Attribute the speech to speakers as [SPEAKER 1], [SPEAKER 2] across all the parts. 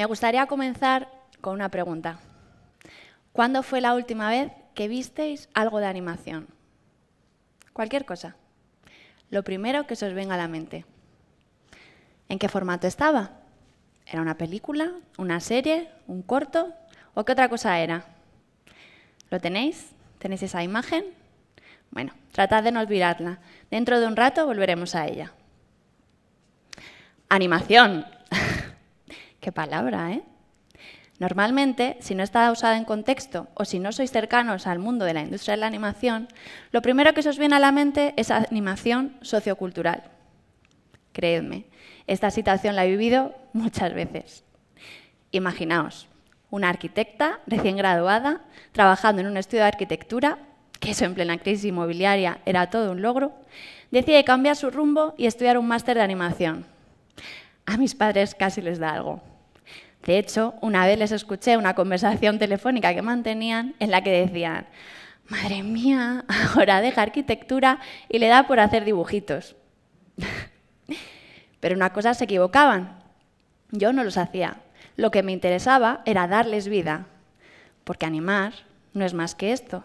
[SPEAKER 1] Me gustaría comenzar con una pregunta. ¿Cuándo fue la última vez que visteis algo de animación? Cualquier cosa. Lo primero que se os venga a la mente. ¿En qué formato estaba? ¿Era una película, una serie, un corto o qué otra cosa era? ¿Lo tenéis? ¿Tenéis esa imagen? Bueno, tratad de no olvidarla. Dentro de un rato volveremos a ella. Animación, Qué palabra, ¿eh? Normalmente, si no está usada en contexto o si no sois cercanos al mundo de la industria de la animación, lo primero que os viene a la mente es animación sociocultural. Creedme, esta situación la he vivido muchas veces. Imaginaos, una arquitecta recién graduada, trabajando en un estudio de arquitectura, que eso en plena crisis inmobiliaria era todo un logro, decide cambiar su rumbo y estudiar un máster de animación. A mis padres casi les da algo. De hecho, una vez les escuché una conversación telefónica que mantenían en la que decían, madre mía, ahora deja arquitectura y le da por hacer dibujitos. Pero una cosa se equivocaban. Yo no los hacía. Lo que me interesaba era darles vida. Porque animar no es más que esto.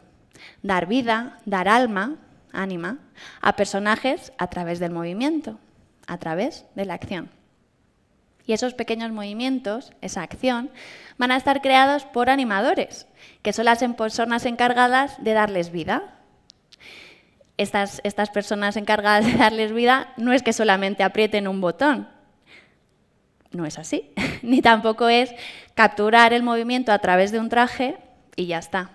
[SPEAKER 1] Dar vida, dar alma, ánima, a personajes a través del movimiento, a través de la acción. Y esos pequeños movimientos, esa acción, van a estar creados por animadores, que son las personas encargadas de darles vida. Estas, estas personas encargadas de darles vida no es que solamente aprieten un botón, no es así, ni tampoco es capturar el movimiento a través de un traje y ya está.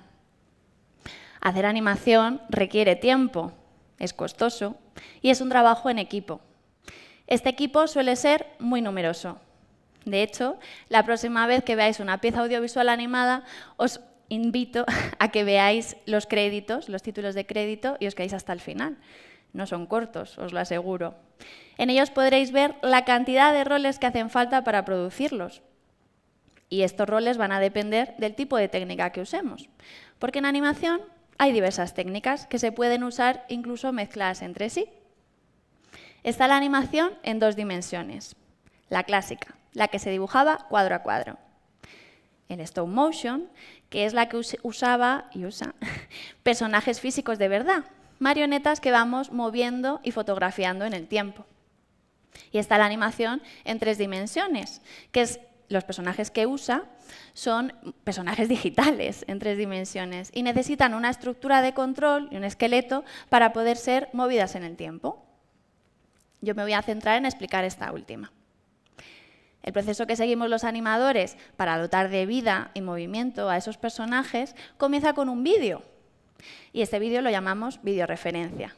[SPEAKER 1] Hacer animación requiere tiempo, es costoso y es un trabajo en equipo. Este equipo suele ser muy numeroso. De hecho, la próxima vez que veáis una pieza audiovisual animada, os invito a que veáis los créditos, los títulos de crédito, y os quedéis hasta el final. No son cortos, os lo aseguro. En ellos podréis ver la cantidad de roles que hacen falta para producirlos. Y estos roles van a depender del tipo de técnica que usemos. Porque en animación hay diversas técnicas que se pueden usar incluso mezcladas entre sí. Está la animación en dos dimensiones. La clásica, la que se dibujaba cuadro a cuadro. El stop motion, que es la que usaba y usa personajes físicos de verdad, marionetas que vamos moviendo y fotografiando en el tiempo. Y está la animación en tres dimensiones, que es los personajes que usa son personajes digitales en tres dimensiones y necesitan una estructura de control y un esqueleto para poder ser movidas en el tiempo. Yo me voy a centrar en explicar esta última. El proceso que seguimos los animadores para dotar de vida y movimiento a esos personajes comienza con un vídeo. Y este vídeo lo llamamos videoreferencia.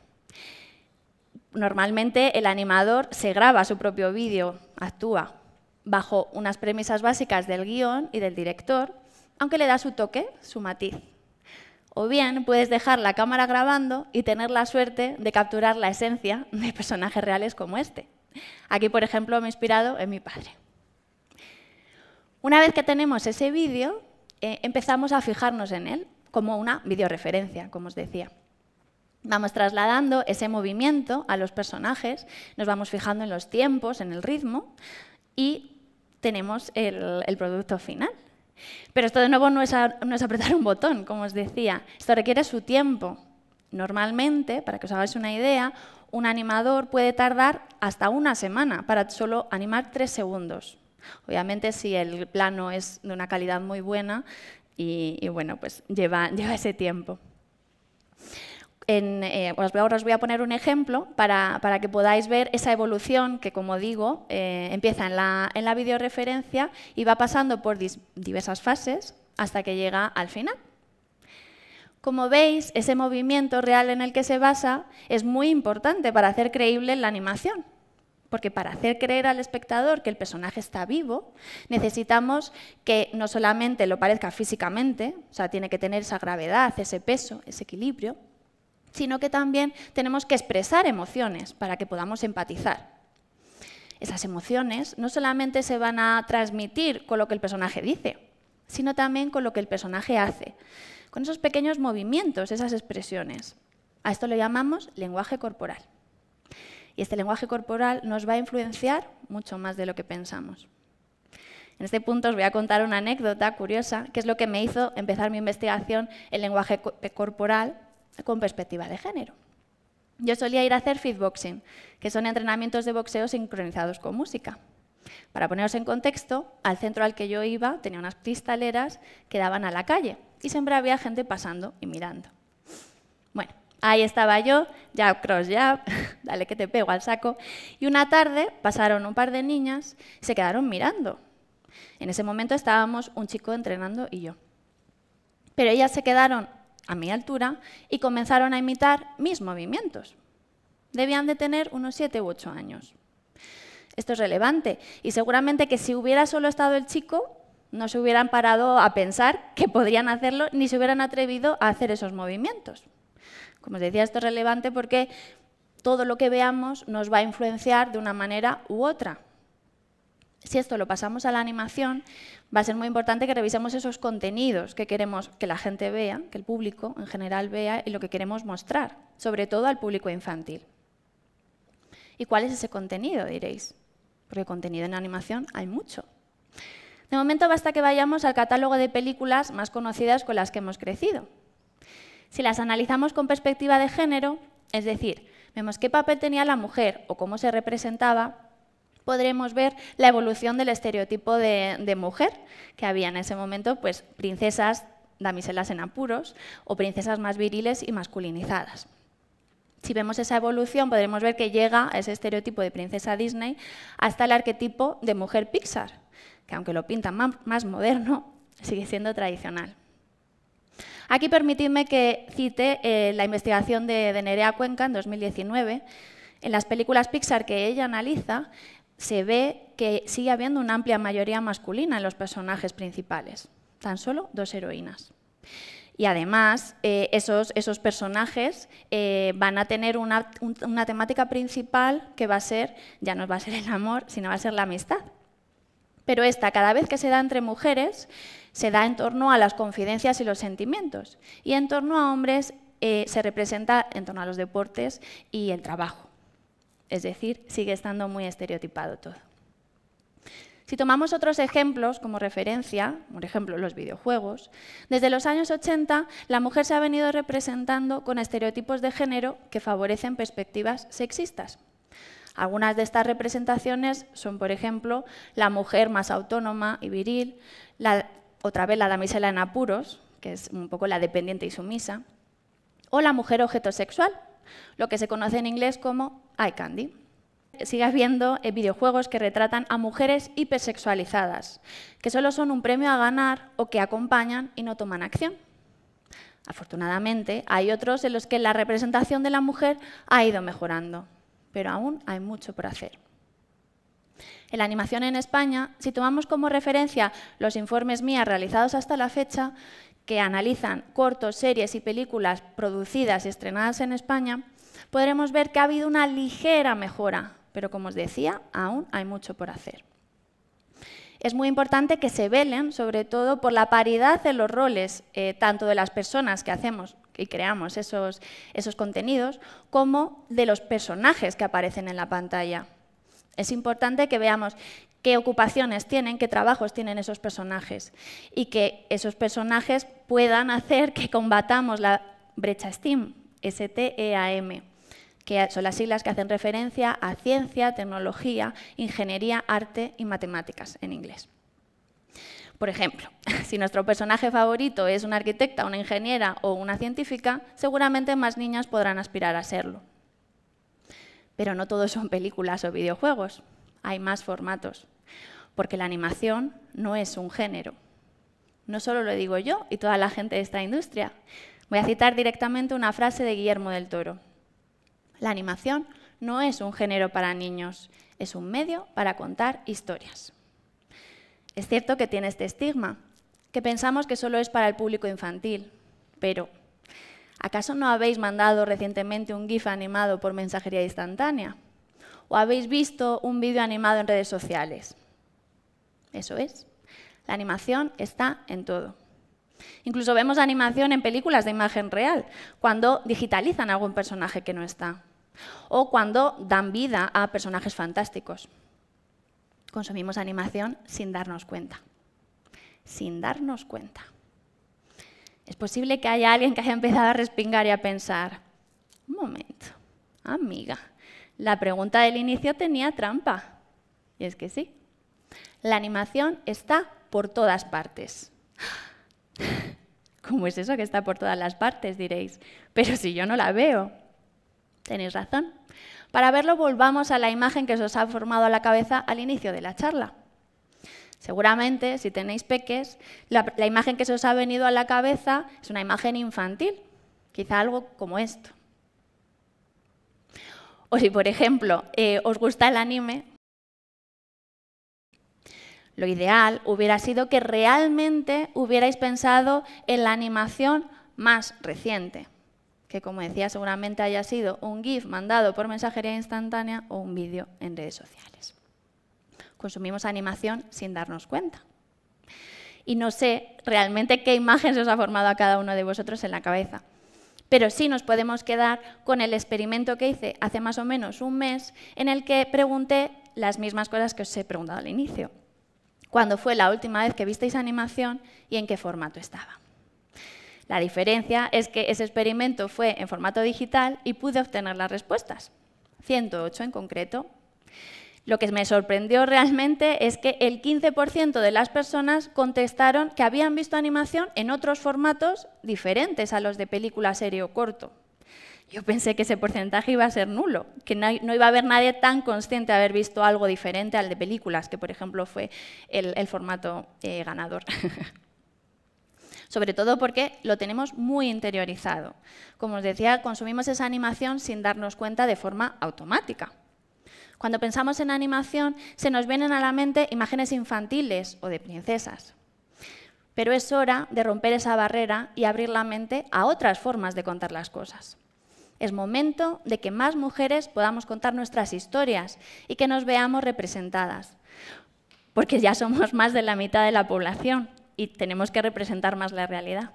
[SPEAKER 1] Normalmente el animador se graba su propio vídeo, actúa bajo unas premisas básicas del guión y del director, aunque le da su toque, su matiz. O bien puedes dejar la cámara grabando y tener la suerte de capturar la esencia de personajes reales como este. Aquí, por ejemplo, me he inspirado en mi padre. Una vez que tenemos ese vídeo, eh, empezamos a fijarnos en él como una videoreferencia, como os decía. Vamos trasladando ese movimiento a los personajes, nos vamos fijando en los tiempos, en el ritmo y tenemos el producto final. Pero esto de nuevo no es, apretar un botón, como os decía. Esto requiere su tiempo. Normalmente, para que os hagáis una idea, un animador puede tardar hasta una semana para solo animar tres segundos. Obviamente, si el plano es de una calidad muy buena, y, bueno, pues lleva ese tiempo. Eh, pues ahora os, voy a, poner un ejemplo para, que podáis ver esa evolución que, como digo, eh, empieza en la, en la videoreferencia y va pasando por diversas fases hasta que llega al final. Como veis, ese movimiento real en el que se basa es muy importante para hacer creíble la animación. Porque para hacer creer al espectador que el personaje está vivo, necesitamos que no solamente lo parezca físicamente, o sea, tiene que tener esa gravedad, ese peso, ese equilibrio, sino que también tenemos que expresar emociones para que podamos empatizar. Esas emociones no solamente se van a transmitir con lo que el personaje dice, sino también con lo que el personaje hace, con esos pequeños movimientos, esas expresiones. A esto lo llamamos lenguaje corporal. Y este lenguaje corporal nos va a influenciar mucho más de lo que pensamos. En este punto os voy a contar una anécdota curiosa, que es lo que me hizo empezar mi investigación en lenguaje corporal con perspectiva de género. Yo solía ir a hacer fitboxing, que son entrenamientos de boxeo sincronizados con música. Para poneros en contexto, al centro al que yo iba tenía unas cristaleras que daban a la calle y siempre había gente pasando y mirando. Bueno, ahí estaba yo, jab, cross, jab, dale que te pego al saco. Y una tarde pasaron un par de niñas y se quedaron mirando. En ese momento estábamos un chico entrenando y yo. Pero ellas se quedaron a mi altura y comenzaron a imitar mis movimientos. Debían de tener unos 7 u 8 años. Esto es relevante y seguramente que si hubiera solo estado el chico, no se hubieran parado a pensar que podrían hacerlo ni se hubieran atrevido a hacer esos movimientos. Como os decía, esto es relevante porque todo lo que veamos nos va a influenciar de una manera u otra si esto lo pasamos a la animación, va a ser muy importante que revisemos esos contenidos que queremos que la gente vea, que el público en general vea y lo que queremos mostrar, sobre todo al público infantil. ¿Y cuál es ese contenido, diréis? Porque contenido en animación hay mucho. De momento basta que vayamos al catálogo de películas más conocidas con las que hemos crecido. Si las analizamos con perspectiva de género, es decir, vemos qué papel tenía la mujer o cómo se representaba, podremos ver la evolución del estereotipo de, mujer que había en ese momento, pues princesas, damiselas en apuros o princesas más viriles y masculinizadas. Si vemos esa evolución, podremos ver que llega a ese estereotipo de princesa Disney hasta el arquetipo de mujer Pixar, que aunque lo pintan más moderno, sigue siendo tradicional. Aquí permitidme que cite eh, la investigación de, de Nerea Cuenca en 2019. En las películas Pixar que ella analiza, se ve que sigue habiendo una amplia mayoría masculina en los personajes principales, tan solo dos heroínas. Y además, eh, esos, personajes eh, van a tener una, temática principal que va a ser, ya no va a ser el amor, sino va a ser la amistad. Pero esta, cada vez que se da entre mujeres, se da en torno a las confidencias y los sentimientos. Y en torno a hombres eh, se representa en torno a los deportes y el trabajo. Es decir, sigue estando muy estereotipado todo. Si tomamos otros ejemplos como referencia, por ejemplo los videojuegos, desde los años 80 la mujer se ha venido representando con estereotipos de género que favorecen perspectivas sexistas. Algunas de estas representaciones son, por ejemplo, la mujer más autónoma y viril, otra vez la damisela en apuros, que es un poco la dependiente y sumisa, o la mujer objeto sexual, lo que se conoce en inglés como eye candy. Sigas viendo eh, videojuegos que retratan a mujeres hipersexualizadas, que solo son un premio a ganar o que acompañan y no toman acción. Afortunadamente, hay otros en los que la representación de la mujer ha ido mejorando, pero aún hay mucho por hacer. En la animación en España, si tomamos como referencia los informes MIA realizados hasta la fecha, que analizan cortos, series y películas producidas y estrenadas en España, podremos ver que ha habido una ligera mejora, pero como os decía, aún hay mucho por hacer. Es muy importante que se velen, sobre todo, por la paridad de los roles, eh, tanto de las personas que hacemos y creamos esos, esos contenidos, como de los personajes que aparecen en la pantalla. Es importante que veamos qué ocupaciones tienen, qué trabajos tienen esos personajes y que esos personajes puedan hacer que combatamos la brecha STEAM, e m que son las siglas que hacen referencia a ciencia, tecnología, ingeniería, arte y matemáticas en inglés. Por ejemplo, si nuestro personaje favorito es una arquitecta, una ingeniera o una científica, seguramente más niñas podrán aspirar a serlo. Pero no todos son películas o videojuegos, hay más formatos porque la animación no es un género. No solo lo digo yo y toda la gente de esta industria. Voy a citar directamente una frase de Guillermo del Toro. La animación no es un género para niños, es un medio para contar historias. Es cierto que tiene este estigma, que pensamos que solo es para el público infantil, pero ¿acaso no habéis mandado recientemente un GIF animado por mensajería instantánea? ¿O habéis visto un vídeo animado en redes sociales? Eso es. La animación está en todo. Incluso vemos animación en películas de imagen real, cuando digitalizan a algún personaje que no está, o cuando dan vida a personajes fantásticos. Consumimos animación sin darnos cuenta. Sin darnos cuenta. Es posible que haya alguien que haya empezado a respingar y a pensar, un momento, amiga, la pregunta del inicio tenía trampa. Y es que sí, la animación está por todas partes. ¿Cómo es eso que está por todas las partes? Diréis. Pero si yo no la veo. Tenéis razón. Para verlo volvamos a la imagen que se os ha formado a la cabeza al inicio de la charla. Seguramente, si tenéis peques, la, imagen que se os ha venido a la cabeza es una imagen infantil, quizá algo como esto. O si, por ejemplo, eh, os gusta el anime, lo ideal hubiera sido que realmente hubierais pensado en la animación más reciente, que como decía seguramente haya sido un GIF mandado por mensajería instantánea o un vídeo en redes sociales. Consumimos animación sin darnos cuenta. Y no sé realmente qué imagen se os ha formado a cada uno de vosotros en la cabeza, pero sí nos podemos quedar con el experimento que hice hace más o menos un mes en el que pregunté las mismas cosas que os he preguntado al inicio cuándo fue la última vez que visteis animación y en qué formato estaba. La diferencia es que ese experimento fue en formato digital y pude obtener las respuestas, 108 en concreto. Lo que me sorprendió realmente es que el 15% de las personas contestaron que habían visto animación en otros formatos diferentes a los de película, serie o corto. Yo pensé que ese porcentaje iba a ser nulo, que no iba a haber nadie tan consciente de haber visto algo diferente al de películas, que por ejemplo fue el, formato eh, ganador. Sobre todo porque lo tenemos muy interiorizado. Como os decía, consumimos esa animación sin darnos cuenta de forma automática. Cuando pensamos en animación, se nos vienen a la mente imágenes infantiles o de princesas. Pero es hora de romper esa barrera y abrir la mente a otras formas de contar las cosas. Es momento de que más mujeres podamos contar nuestras historias y que nos veamos representadas, porque ya somos más de la mitad de la población y tenemos que representar más la realidad.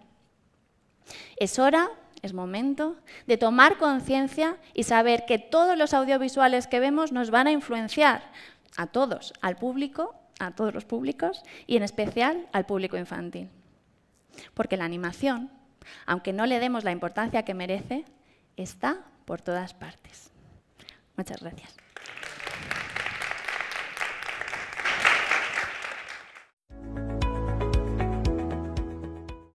[SPEAKER 1] Es hora, es momento, de tomar conciencia y saber que todos los audiovisuales que vemos nos van a influenciar a todos, al público, a todos los públicos y en especial al público infantil. Porque la animación, aunque no le demos la importancia que merece, está por todas partes. Muchas gracias.